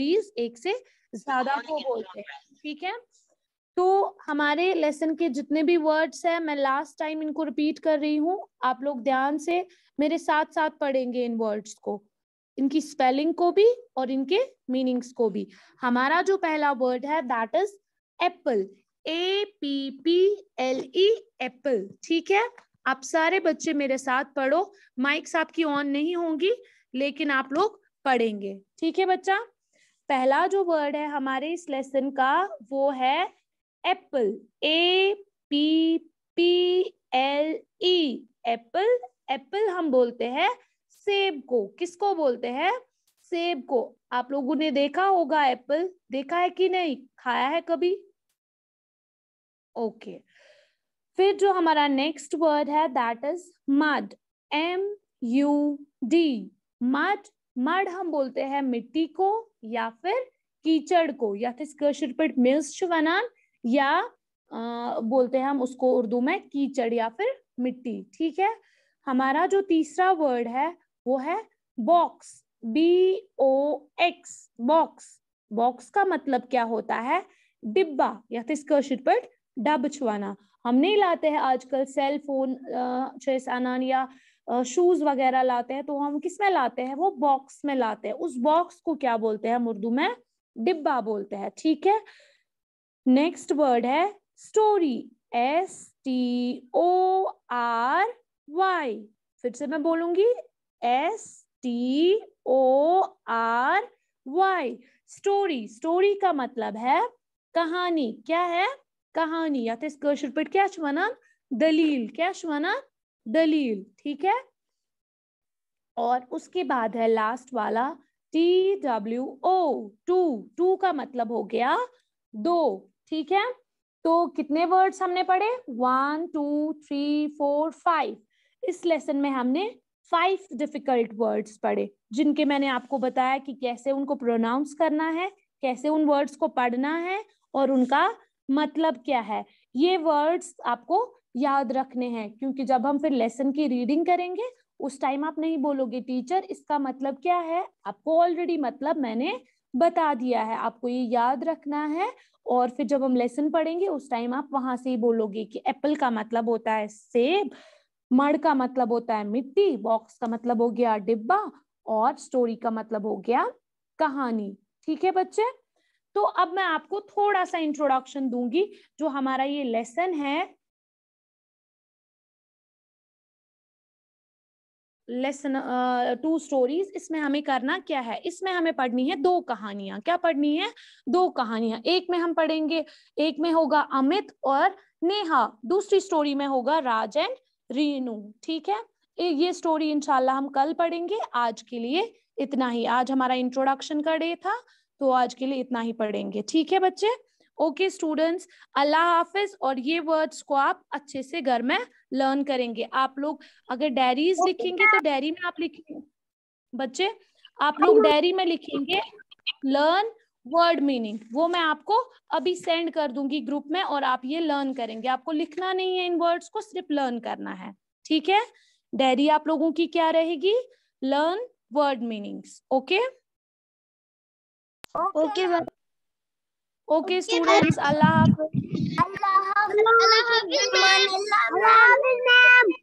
degrees एक से ज्यादा को बोलते हैं ठीक है तो हमारे लेसन के जितने भी वर्ड्स हैं मैं लास्ट टाइम इनको रिपीट कर रही हूँ आप लोग ध्यान से मेरे साथ साथ पढ़ेंगे इन वर्ड्स को इनकी स्पेलिंग को भी और इनके मीनिंग्स को भी हमारा जो पहला वर्ड है that is apple A P P L E apple ठीक है आप सारे बच्चे मेरे साथ पढ़ो माइक्स आपकी ऑन नहीं होंगी लेकिन आप लोग पढ़ेंगे ठीक है बच्चा पहला जो वर्ड है हमारे इस लेसन का वो है apple A P P L E apple apple हम बोलते हैं सेब को किसको बोलते हैं सेब को आप लोगों ने देखा होगा एप्पल देखा है कि नहीं खाया है कभी ओके फिर जो हमारा नेक्स्ट वर्ड है that is mud M U D mud mud हम बोलते हैं मिट्टी को या फिर कीचड़ को या फिर पर या आ, बोलते हैं हम उसको उर्दू में कीचड़ या फिर मिट्टी ठीक है हमारा जो तीसरा वर्ड है वो है box B O X box box का मतलब क्या होता है डिब्बा या फिर डब छुआना हम नहीं लाते हैं आजकल सेल फोन छेस या शूज वगैरह लाते हैं तो हम किस में लाते हैं वो बॉक्स में लाते हैं उस बॉक्स को क्या बोलते हैं हम उर्दू में डिब्बा बोलते हैं ठीक है नेक्स्ट वर्ड है story S T O R Y फिर से मैं बोलूंगी S T O R Y story story का मतलब है कहानी क्या है कहानी या तो इसको पर क्या वनान दलील क्या वनान दलील ठीक है और उसके बाद है लास्ट वाला T W O two two का मतलब हो गया दो ठीक है तो कितने वर्ड्स हमने पढ़े one two three four five इस लेसन में हमने फाइव डिफिकल्ट वर्ड्स पढ़े जिनके मैंने आपको बताया कि कैसे उनको प्रोनाउंस करना है कैसे उन वर्ड्स को पढ़ना है और उनका मतलब क्या है ये वर्ड्स आपको याद रखने हैं क्योंकि जब हम फिर लेसन की रीडिंग करेंगे उस टाइम आप नहीं बोलोगे टीचर इसका मतलब क्या है आपको ऑलरेडी मतलब मैंने बता दिया है आपको ये याद रखना है और फिर जब हम लेसन पढ़ेंगे उस टाइम आप वहां से ही बोलोगे कि एप्पल का मतलब होता है सेब मड़ का मतलब होता है मिट्टी बॉक्स का मतलब हो गया डिब्बा और स्टोरी का मतलब हो गया कहानी ठीक है बच्चे तो अब मैं आपको थोड़ा सा इंट्रोडक्शन दूंगी जो हमारा ये लेसन है लेसन टू स्टोरीज इसमें हमें करना क्या है इसमें हमें पढ़नी है दो कहानियां क्या पढ़नी है दो कहानियां एक में हम पढ़ेंगे एक में होगा अमित और नेहा दूसरी स्टोरी में होगा राज एंड रीनू ठीक है ये स्टोरी इंशाल्लाह हम कल पढ़ेंगे आज के लिए इतना ही आज हमारा इंट्रोडक्शन का डे था तो आज के लिए इतना ही पढ़ेंगे ठीक है बच्चे ओके स्टूडेंट्स अल्लाह हाफिज और ये वर्ड्स को आप अच्छे से घर में लर्न करेंगे आप लोग अगर डायरीज लिखेंगे तो डायरी में आप लिखेंगे बच्चे आप लोग डायरी में लिखेंगे लर्न वर्ड मीनिंग वो मैं आपको अभी सेंड कर दूंगी ग्रुप में और आप ये लर्न करेंगे आपको लिखना नहीं है इन वर्ड्स को सिर्फ लर्न करना है ठीक है डायरी आप लोगों की क्या रहेगी learn word meanings okay okay okay students अल्लाह हाफिज अल्लाह हाफिज